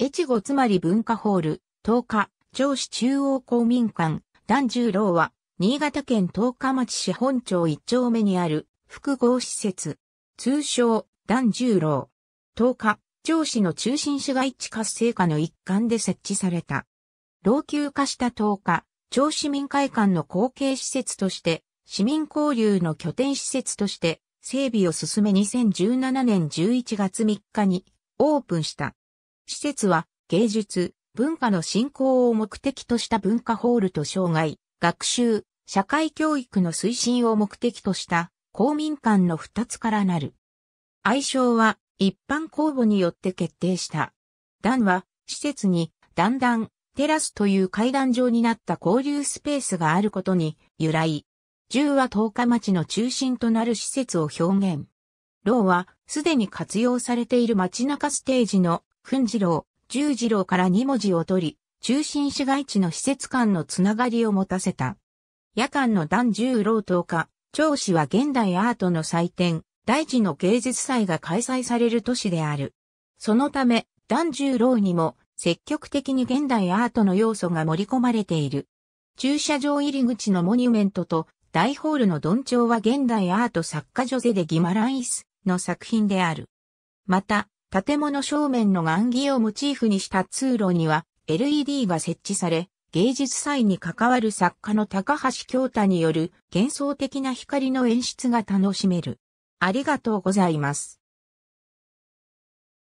越後つまり文化ホール、東日、城市中央公民館、團十郎は、新潟県十日町市本町一丁目にある複合施設、通称、團十郎。東日、城市の中心市街地活性化の一環で設置された。老朽化した東日、上市民会館の後継施設として、市民交流の拠点施設として、整備を進め2017年11月3日にオープンした。施設は芸術、文化の振興を目的とした文化ホールと障害、学習、社会教育の推進を目的とした公民館の二つからなる。愛称は一般公募によって決定した。段は施設にだんだんテラスという階段状になった交流スペースがあることに由来。十は十日町の中心となる施設を表現。ローはすでに活用されている街中ステージの訓次郎、十次郎から二文字を取り、中心市街地の施設間のつながりを持たせた。夜間の段十郎等家、長子は現代アートの祭典、大地の芸術祭が開催される都市である。そのため、段十郎にも積極的に現代アートの要素が盛り込まれている。駐車場入り口のモニュメントと大ホールのドンチョウは現代アート作家ジョゼでギマランイスの作品である。また、建物正面の雁木をモチーフにした通路には LED が設置され、芸術祭に関わる作家の高橋京太による幻想的な光の演出が楽しめる。ありがとうございます。